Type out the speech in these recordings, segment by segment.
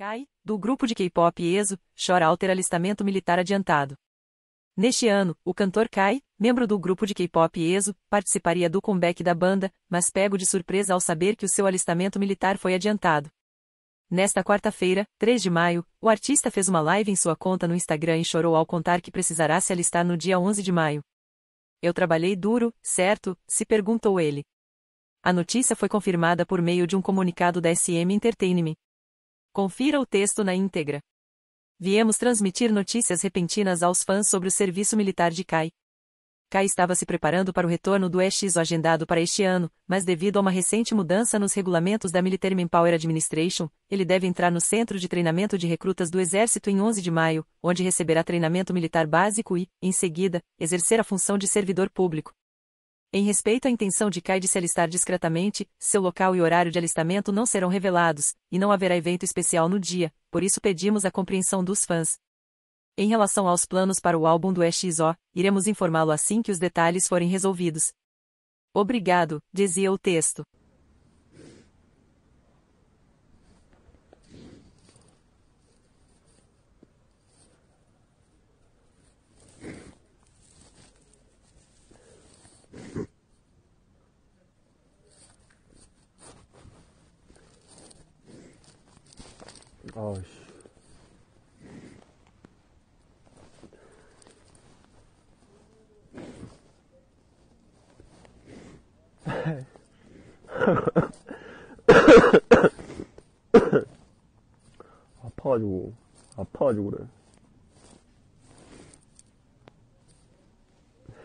Kai, do grupo de K-pop ESO, chora ao ter alistamento militar adiantado. Neste ano, o cantor Kai, membro do grupo de K-pop ESO, participaria do comeback da banda, mas pego de surpresa ao saber que o seu alistamento militar foi adiantado. Nesta quarta-feira, 3 de maio, o artista fez uma live em sua conta no Instagram e chorou ao contar que precisará se alistar no dia 11 de maio. Eu trabalhei duro, certo? se perguntou ele. A notícia foi confirmada por meio de um comunicado da SM Entertainment. Confira o texto na íntegra. Viemos transmitir notícias repentinas aos fãs sobre o serviço militar de Kai. Kai estava se preparando para o retorno do EXO agendado para este ano, mas devido a uma recente mudança nos regulamentos da Military Manpower Administration, ele deve entrar no Centro de Treinamento de Recrutas do Exército em 11 de maio, onde receberá treinamento militar básico e, em seguida, exercer a função de servidor público, em respeito à intenção de Kai de se alistar discretamente, seu local e horário de alistamento não serão revelados, e não haverá evento especial no dia, por isso pedimos a compreensão dos fãs. Em relação aos planos para o álbum do EXO, iremos informá-lo assim que os detalhes forem resolvidos. Obrigado, dizia o texto. 아씨 아파가지고 아파가지고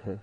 그래